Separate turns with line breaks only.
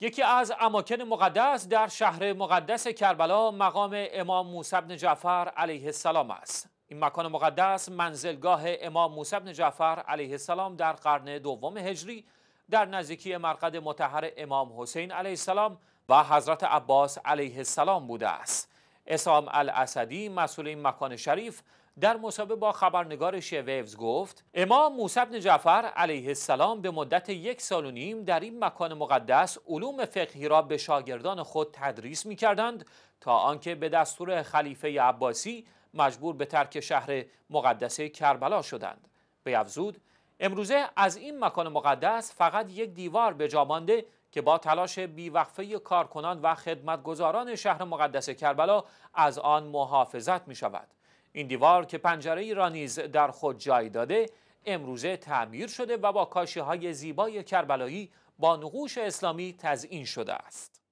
یکی از اماکن مقدس در شهر مقدس کربلا مقام امام موسی بن جعفر علیه السلام است این مکان مقدس منزلگاه امام موسی بن جعفر علیه السلام در قرن دوم هجری در نزدیکی مرقد متحر امام حسین علیه السلام و حضرت عباس علیه السلام بوده است اسام الاسدی مسئول این مکان شریف در مصاحبه با خبرنگار شویوز گفت امام موسی بن جعفر علیه السلام به مدت یک سال و نیم در این مکان مقدس علوم فقهی را به شاگردان خود تدریس می کردند تا آنکه به دستور خلیفه عباسی مجبور به ترک شهر مقدس کربلا شدند به افزود امروزه از این مکان مقدس فقط یک دیوار به مانده که با تلاش بیوقفه کارکنان و خدمتگزاران شهر مقدس کربلا از آن محافظت می شود. این دیوار که پنجره نیز در خود جای داده امروزه تعمیر شده و با کاشی های زیبای کربلایی با نقوش اسلامی تزئین شده است.